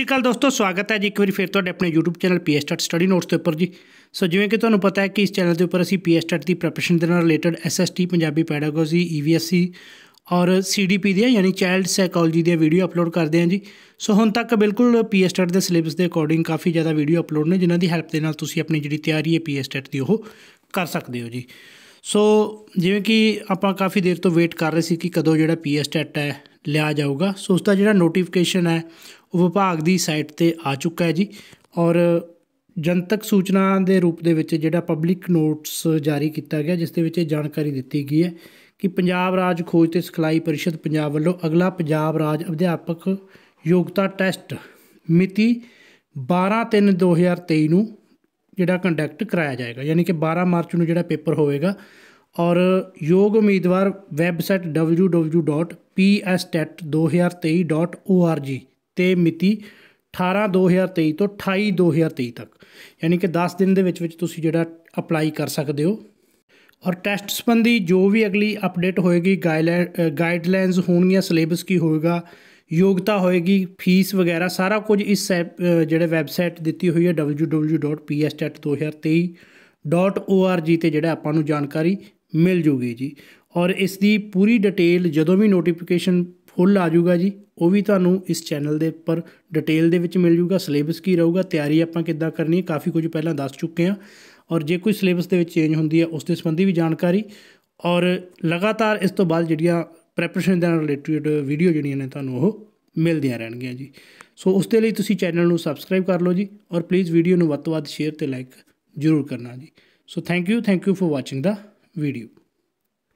ਸ਼੍ਰੀ ਅਕਾਲ ਦੋਸਤੋ ਸਵਾਗਤ ਹੈ ਜੀ ਇੱਕ ਵਾਰੀ ਫਿਰ ਤੁਹਾਡੇ ਆਪਣੇ YouTube channel PS stud study notes ਦੇ ਉੱਪਰ ਜੀ ਸੋ ਜਿਵੇਂ ਕਿ ਤੁਹਾਨੂੰ ਪਤਾ ਹੈ ਕਿ ਇਸ ਚੈਨਲ ਦੇ ਉੱਪਰ ਅਸੀਂ PS ਸਟੱਡ ਦੀ ਪ੍ਰੈਪਰੇਸ਼ਨ ਦੇ ਨਾਲ related SST Punjabi pedagogy EVSC e ਔਰ ਸੀਡੀਪੀ ਦੇ ਯਾਨੀ ਚਾਈਲਡ ਸਾਈਕੋਲੋਜੀ ਦੇ ਵੀਡੀਓ ਅਪਲੋਡ ਕਰਦੇ ਹਾਂ ਜੀ ਸੋ ਹੁਣ ਤੱਕ ਬਿਲਕੁਲ PS ਸਟੱਡ ਦੇ ਸਿਲੇਬਸ ਦੇ ਅਕੋਰਡਿੰਗ ਕਾਫੀ ਜ਼ਿਆਦਾ ਵੀਡੀਓ ਅਪਲੋਡ ਨੇ ਜਿਨ੍ਹਾਂ ਦੀ ਹੈਲਪ ਦੇ ਨਾਲ ਤੁਸੀਂ ਆਪਣੀ ਜਿਹੜੀ ਤਿਆਰੀ ਹੈ PS ਸਟੱਡ ਦੀ ਉਹ ਕਰ ਸਕਦੇ ਹੋ ਜੀ ਸੋ ਜਿਵੇਂ ਕਿ ਆਪਾਂ ਕਾਫੀ ਦੇਰ ਤੋਂ ਵੇਟ ਕਰ ਰਹੇ ਸੀ ਕਿ ਕਦੋਂ ਜਿਹੜਾ PS ਸਟੈਟ ਹੈ ਲਿਆ ਜਾਊਗਾ ਸੋ ਉਸ ਦਾ ਜਿਹੜਾ ਨੋਟੀਫਿਕੇਸ਼ਨ ਹੈ ਉਹ ਵਿਭਾਗ ਦੀ ਸਾਈਟ ਤੇ ਆ ਚੁੱਕਾ ਹੈ ਜੀ ਔਰ ਜਨਤਕ ਸੂਚਨਾ ਦੇ ਰੂਪ ਦੇ ਵਿੱਚ ਜਿਹੜਾ ਪਬਲਿਕ ਨੋਟਸ ਜਾਰੀ ਕੀਤਾ ਗਿਆ ਜਿਸ ਦੇ ਵਿੱਚ ਇਹ ਜਾਣਕਾਰੀ ਦਿੱਤੀ ਗਈ ਹੈ ਕਿ ਪੰਜਾਬ ਰਾਜ ਖੋਜ ਤੇ ਸਿਖਲਾਈ ਪਰਿਸ਼ਦ ਪੰਜਾਬ ਵੱਲੋਂ ਅਗਲਾ ਪੰਜਾਬ ਰਾਜ ਅਧਿਆਪਕ ਯੋਗਤਾ ਟੈਸਟ ਮਿਤੀ 12/3/2023 ਨੂੰ ਜਿਹੜਾ ਕੰਡਕਟ ਕਰਾਇਆ ਜਾਏਗਾ ਯਾਨੀ ਕਿ 12 ਮਾਰਚ ਨੂੰ ਜਿਹੜਾ ਪੇਪਰ ਹੋਵੇਗਾ ਔਰ ਯੋਗ ਉਮੀਦਵਾਰ ਵੈਬਸਾਈਟ www. pstet2023.org ਤੇ ਮਿਤੀ 18 2023 ਤੋਂ 28 2023 ਤੱਕ ਯਾਨੀ ਕਿ 10 ਦਿਨ ਦੇ ਵਿੱਚ ਵਿੱਚ ਤੁਸੀਂ ਜਿਹੜਾ ਅਪਲਾਈ ਕਰ ਸਕਦੇ ਹੋ ਔਰ ਟੈਸਟ ਸੰਬੰਧੀ ਜੋ ਵੀ ਅਗਲੀ ਅਪਡੇਟ ਹੋਏਗੀ ਗਾਈਡਲਾਈਨਸ ਹੋਣਗੀਆਂ ਸਿਲੇਬਸ ਕੀ ਹੋਏਗਾ ਯੋਗਤਾ ਹੋਏਗੀ ਫੀਸ ਵਗੈਰਾ ਸਾਰਾ ਕੁਝ ਇਸ ਜਿਹੜੇ ਵੈਬਸਾਈਟ ਦਿੱਤੀ ਹੋਈ ਹੈ www.pstat2023.org ਤੇ ਜਿਹੜਾ ਆਪਾਂ ਨੂੰ ਜਾਣਕਾਰੀ ਮਿਲ ਜੂਗੀ ਜੀ ਔਰ ਇਸ ਦੀ ਪੂਰੀ ਡਿਟੇਲ ਜਦੋਂ ਵੀ ਨੋਟੀਫਿਕੇਸ਼ਨ ਫੁੱਲ ਆ ਜਾਊਗਾ ਜੀ ਉਹ ਵੀ ਤੁਹਾਨੂੰ ਇਸ ਚੈਨਲ ਦੇ ਉੱਪਰ ਡਿਟੇਲ ਦੇ ਵਿੱਚ ਮਿਲ ਜੂਗਾ ਸਿਲੇਬਸ ਕੀ ਰਹੂਗਾ ਤਿਆਰੀ ਆਪਾਂ ਕਿੱਦਾਂ ਕਰਨੀ ਹੈ ਕਾਫੀ ਕੁਝ ਪਹਿਲਾਂ ਦੱਸ ਚੁੱਕੇ ਹਾਂ ਔਰ ਜੇ ਕੋਈ ਸਿਲੇਬਸ ਦੇ ਵਿੱਚ ਚੇਂਜ ਹੁੰਦੀ ਹੈ ਉਸ ਦੇ ਸੰਬੰਧੀ ਵੀ ਜਾਣਕਾਰੀ ਔਰ ਲਗਾਤਾਰ ਇਸ ਤੋਂ ਬਾਅਦ ਜਿਹੜੀਆਂ ਪ੍ਰੈਪਰੇਸ਼ਨ ਦੇ ਨਾਲ ਰਿਲੇਟਡ ਵੀਡੀਓ ਜਿਹੜੀਆਂ ਨੇ ਤੁਹਾਨੂੰ ਉਹ ਮਿਲਦੀਆਂ ਰਹਿਣਗੀਆਂ ਜੀ ਸੋ ਉਸ ਦੇ ਲਈ ਤੁਸੀਂ ਚੈਨਲ ਨੂੰ ਸਬਸਕ੍ਰਾਈਬ ਕਰ ਲਓ ਜੀ ਔਰ ਪਲੀਜ਼ ਵੀਡੀਓ ਨੂੰ ਵੱਧ ਤੋਂ ਵੱਧ ਸ਼ੇਅਰ ਤੇ ਲਾਈਕ ਜ਼ਰੂਰ ਕਰਨਾ ਜੀ so thank you thank you for watching ਦਾ video.